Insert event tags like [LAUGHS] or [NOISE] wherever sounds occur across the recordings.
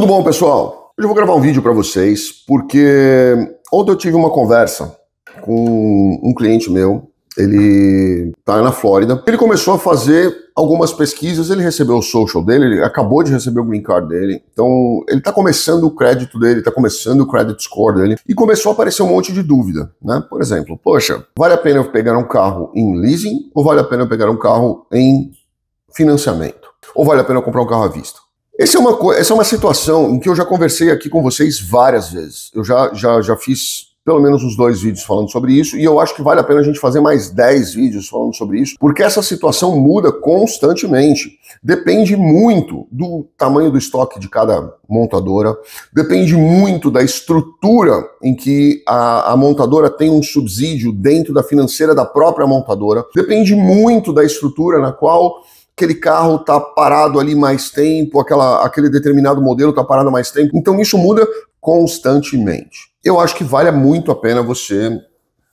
Tudo bom, pessoal? Hoje eu vou gravar um vídeo para vocês porque ontem eu tive uma conversa com um cliente meu. Ele está na Flórida. Ele começou a fazer algumas pesquisas. Ele recebeu o social dele, ele acabou de receber o green card dele. Então, ele está começando o crédito dele, está começando o credit score dele. E começou a aparecer um monte de dúvida, né? Por exemplo, poxa, vale a pena eu pegar um carro em leasing ou vale a pena eu pegar um carro em financiamento? Ou vale a pena eu comprar um carro à vista? Essa é, uma, essa é uma situação em que eu já conversei aqui com vocês várias vezes. Eu já, já, já fiz pelo menos uns dois vídeos falando sobre isso, e eu acho que vale a pena a gente fazer mais dez vídeos falando sobre isso, porque essa situação muda constantemente. Depende muito do tamanho do estoque de cada montadora, depende muito da estrutura em que a, a montadora tem um subsídio dentro da financeira da própria montadora, depende muito da estrutura na qual aquele carro está parado ali mais tempo, aquela, aquele determinado modelo está parado mais tempo. Então isso muda constantemente. Eu acho que vale muito a pena você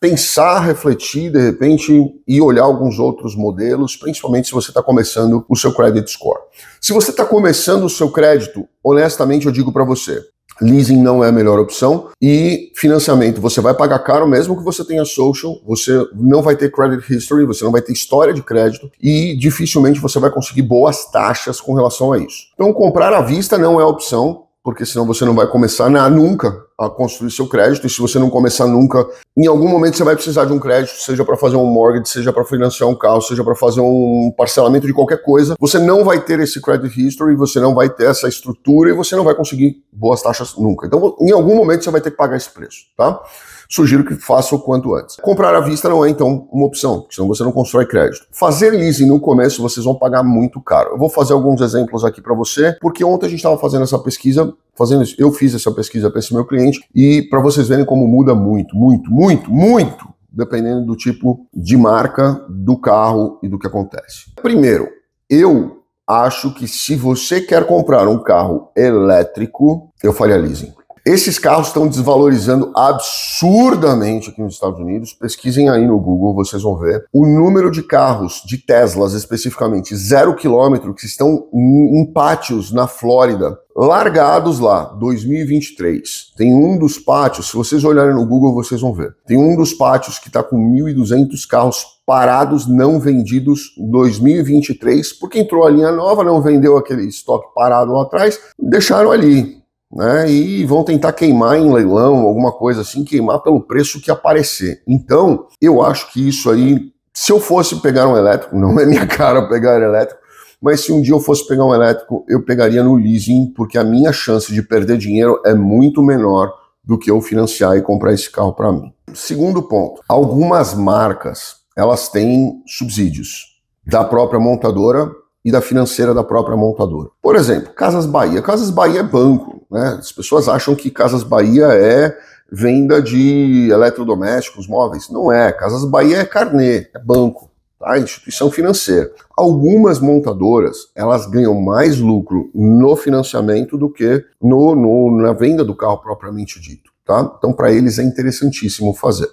pensar, refletir, de repente, e olhar alguns outros modelos, principalmente se você está começando o seu credit score. Se você está começando o seu crédito, honestamente eu digo para você, Leasing não é a melhor opção. E financiamento, você vai pagar caro mesmo que você tenha social, você não vai ter credit history, você não vai ter história de crédito e dificilmente você vai conseguir boas taxas com relação a isso. Então, comprar à vista não é a opção porque senão você não vai começar na, nunca a construir seu crédito. E se você não começar nunca, em algum momento você vai precisar de um crédito, seja para fazer um mortgage, seja para financiar um carro, seja para fazer um parcelamento de qualquer coisa. Você não vai ter esse credit history, você não vai ter essa estrutura e você não vai conseguir boas taxas nunca. Então, em algum momento você vai ter que pagar esse preço, tá? sugiro que faça o quanto antes. Comprar à vista não é, então, uma opção, senão você não constrói crédito. Fazer leasing no começo, vocês vão pagar muito caro. Eu vou fazer alguns exemplos aqui para você, porque ontem a gente estava fazendo essa pesquisa, fazendo isso, eu fiz essa pesquisa para esse meu cliente, e para vocês verem como muda muito, muito, muito, muito, dependendo do tipo de marca, do carro e do que acontece. Primeiro, eu acho que se você quer comprar um carro elétrico, eu faria leasing. Esses carros estão desvalorizando absurdamente aqui nos Estados Unidos. Pesquisem aí no Google, vocês vão ver. O número de carros, de Teslas especificamente, zero quilômetro, que estão em pátios na Flórida, largados lá, 2023. Tem um dos pátios, se vocês olharem no Google, vocês vão ver. Tem um dos pátios que está com 1.200 carros parados, não vendidos, 2023, porque entrou a linha nova, não vendeu aquele estoque parado lá atrás, deixaram ali né? E vão tentar queimar em leilão, alguma coisa assim, queimar pelo preço que aparecer. Então, eu acho que isso aí, se eu fosse pegar um elétrico, [LAUGHS] não é minha cara pegar elétrico, mas se um dia eu fosse pegar um elétrico, eu pegaria no leasing, porque a minha chance de perder dinheiro é muito menor do que eu financiar e comprar esse carro para mim. Segundo ponto, algumas marcas, elas têm subsídios da própria montadora e da financeira da própria montadora. Por exemplo, Casas Bahia. Casas Bahia é banco. Né? As pessoas acham que Casas Bahia é venda de eletrodomésticos, móveis. Não é. Casas Bahia é carnê, é banco. Tá? Instituição financeira. Algumas montadoras elas ganham mais lucro no financiamento do que no, no na venda do carro propriamente dito. Tá? Então, para eles é interessantíssimo fazer.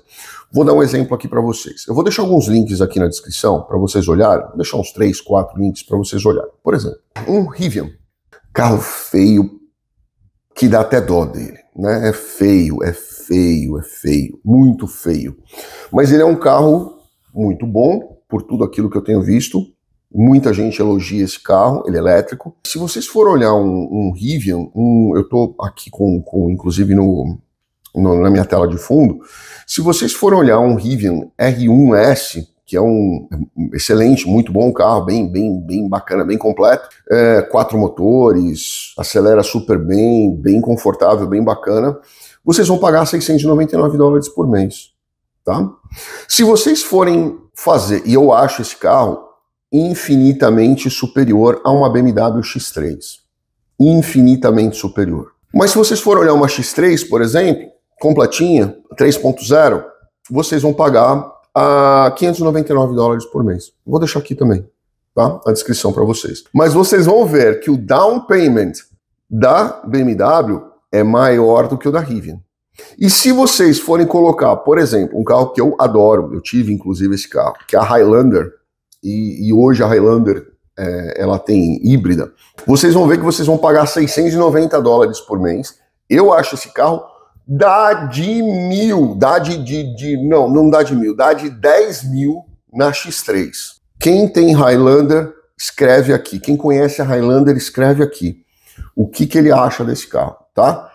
Vou dar um exemplo aqui para vocês. Eu vou deixar alguns links aqui na descrição para vocês olharem. Vou deixar uns três, quatro links para vocês olharem. Por exemplo, um Rivian, carro feio que dá até dó dele, né? É feio, é feio, é feio, muito feio. Mas ele é um carro muito bom por tudo aquilo que eu tenho visto. Muita gente elogia esse carro, ele é elétrico. Se vocês forem olhar um, um Rivian, um, eu estou aqui com, com, inclusive no, no, na minha tela de fundo, se vocês forem olhar um Rivian R1S, que é um excelente, muito bom carro, bem, bem, bem bacana, bem completo. É, quatro motores, acelera super bem, bem confortável, bem bacana. Vocês vão pagar 699 dólares por mês, tá? Se vocês forem fazer, e eu acho esse carro infinitamente superior a uma BMW X3, infinitamente superior. Mas se vocês forem olhar uma X3, por exemplo, completinha, 3.0, vocês vão pagar ah, a 599 dólares por mês. Vou deixar aqui também, tá? A descrição para vocês. Mas vocês vão ver que o down payment da BMW é maior do que o da Rivian. E se vocês forem colocar, por exemplo, um carro que eu adoro, eu tive inclusive esse carro, que é a Highlander, e, e hoje a Highlander é, ela tem híbrida, vocês vão ver que vocês vão pagar 690 dólares por mês. Eu acho esse carro dá de mil, dá de, de, de, não, não dá de mil, dá de 10 mil na X3. Quem tem Highlander, escreve aqui. Quem conhece a Highlander, escreve aqui. O que, que ele acha desse carro, tá?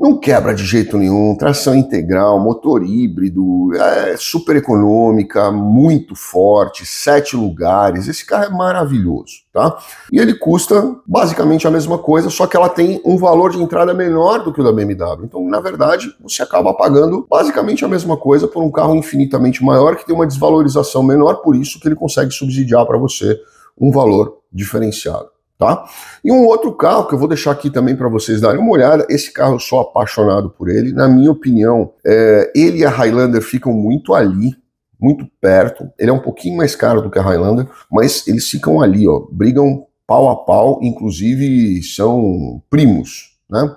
Não quebra de jeito nenhum, tração integral, motor híbrido, é super econômica, muito forte, sete lugares. Esse carro é maravilhoso, tá? E ele custa basicamente a mesma coisa, só que ela tem um valor de entrada menor do que o da BMW. Então, na verdade, você acaba pagando basicamente a mesma coisa por um carro infinitamente maior que tem uma desvalorização menor, por isso que ele consegue subsidiar para você um valor diferenciado. Tá? E um outro carro que eu vou deixar aqui também para vocês darem uma olhada. Esse carro eu sou apaixonado por ele. Na minha opinião, é, ele e a Highlander ficam muito ali, muito perto. Ele é um pouquinho mais caro do que a Highlander, mas eles ficam ali, ó, brigam pau a pau, inclusive são primos. Né?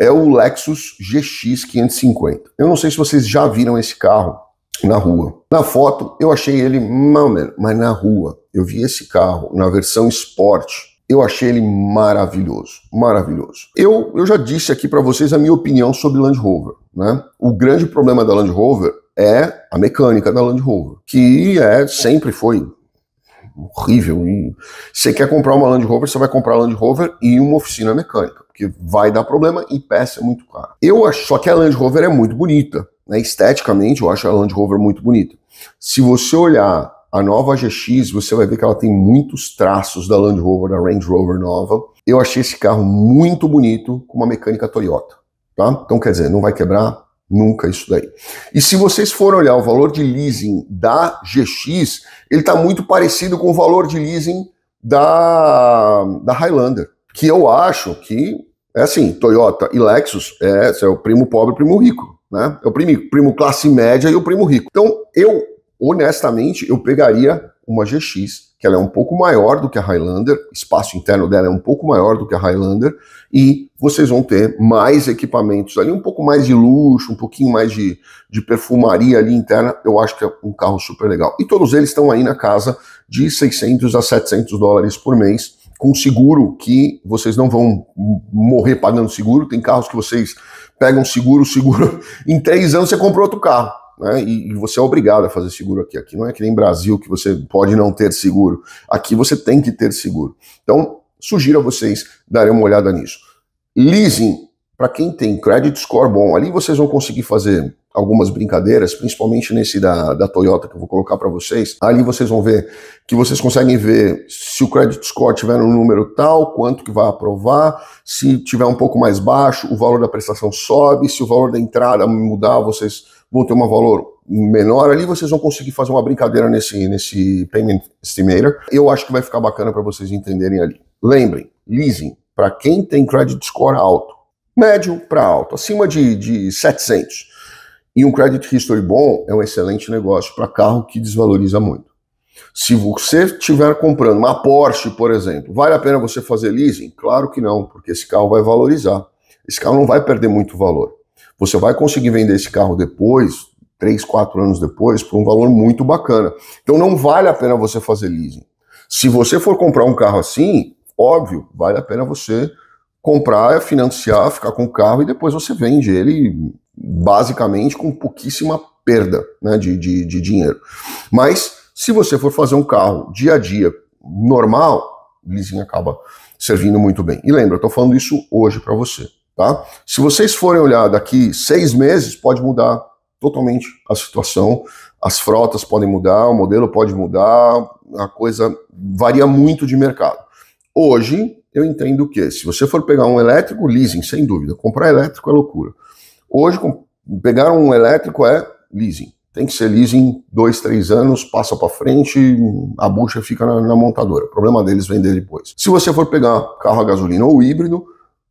É o Lexus GX 550. Eu não sei se vocês já viram esse carro na rua. Na foto eu achei ele mas na rua eu vi esse carro na versão Sport eu achei ele maravilhoso, maravilhoso. Eu, eu já disse aqui para vocês a minha opinião sobre Land Rover. Né? O grande problema da Land Rover é a mecânica da Land Rover, que é sempre foi horrível. Se você quer comprar uma Land Rover, você vai comprar a Land Rover e uma oficina mecânica, porque vai dar problema e peça é muito cara. Eu acho só que a Land Rover é muito bonita, né? Esteticamente, eu acho a Land Rover muito bonita. Se você olhar a nova GX, você vai ver que ela tem muitos traços da Land Rover, da Range Rover nova. Eu achei esse carro muito bonito com uma mecânica Toyota, tá? Então, quer dizer, não vai quebrar nunca isso daí. E se vocês forem olhar o valor de leasing da GX, ele está muito parecido com o valor de leasing da, da Highlander, que eu acho que é assim, Toyota e Lexus é, é o primo pobre, primo rico, né? É o primo, primo classe média e o primo rico. Então, eu honestamente, eu pegaria uma GX, que ela é um pouco maior do que a Highlander, o espaço interno dela é um pouco maior do que a Highlander, e vocês vão ter mais equipamentos ali, um pouco mais de luxo, um pouquinho mais de, de perfumaria ali interna, eu acho que é um carro super legal. E todos eles estão aí na casa de 600 a 700 dólares por mês, com seguro que vocês não vão morrer pagando seguro, tem carros que vocês pegam seguro, seguro, [LAUGHS] em três anos você compra outro carro né? E, e, você é obrigado a fazer seguro aqui. Aqui não é que nem Brasil que você pode não ter seguro. Aqui você tem que ter seguro. Então, sugiro a vocês darem uma olhada nisso. Leasing, para quem tem credit score bom, ali vocês vão conseguir fazer algumas brincadeiras, principalmente nesse da, da Toyota que eu vou colocar para vocês. Ali vocês vão ver que vocês conseguem ver se o credit score tiver um número tal, quanto que vai aprovar, se tiver um pouco mais baixo, o valor da prestação sobe, se o valor da entrada mudar, vocês vão ter um valor menor ali, vocês vão conseguir fazer uma brincadeira nesse, nesse Payment Estimator. Eu acho que vai ficar bacana para vocês entenderem ali. Lembrem, leasing, para quem tem credit score alto, médio para alto, acima de, de 700, e um credit history bom, é um excelente negócio para carro que desvaloriza muito. Se você estiver comprando uma Porsche, por exemplo, vale a pena você fazer leasing? Claro que não, porque esse carro vai valorizar. Esse carro não vai perder muito valor. Você vai conseguir vender esse carro depois, três, quatro anos depois, por um valor muito bacana. Então não vale a pena você fazer leasing. Se você for comprar um carro assim, óbvio, vale a pena você comprar, financiar, ficar com o carro e depois você vende ele basicamente com pouquíssima perda né, de, de, de dinheiro. Mas se você for fazer um carro dia a dia normal, leasing acaba servindo muito bem. E lembra, eu estou falando isso hoje para você. Tá? Se vocês forem olhar daqui seis meses, pode mudar totalmente a situação. As frotas podem mudar, o modelo pode mudar, a coisa varia muito de mercado. Hoje, eu entendo que se você for pegar um elétrico, leasing, sem dúvida. Comprar elétrico é loucura. Hoje, pegar um elétrico é leasing. Tem que ser leasing dois, três anos, passa para frente, a bucha fica na, na montadora. O problema deles vender depois. Se você for pegar carro a gasolina ou híbrido,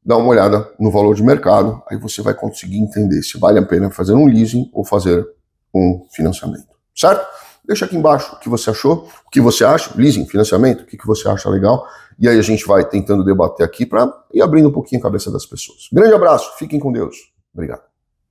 dá uma olhada no valor de mercado, aí você vai conseguir entender se vale a pena fazer um leasing ou fazer um financiamento, certo? Deixa aqui embaixo o que você achou, o que você acha, leasing, financiamento, o que, que você acha legal, e aí a gente vai tentando debater aqui para ir abrindo um pouquinho a cabeça das pessoas. Grande abraço, fiquem com Deus. Obrigado.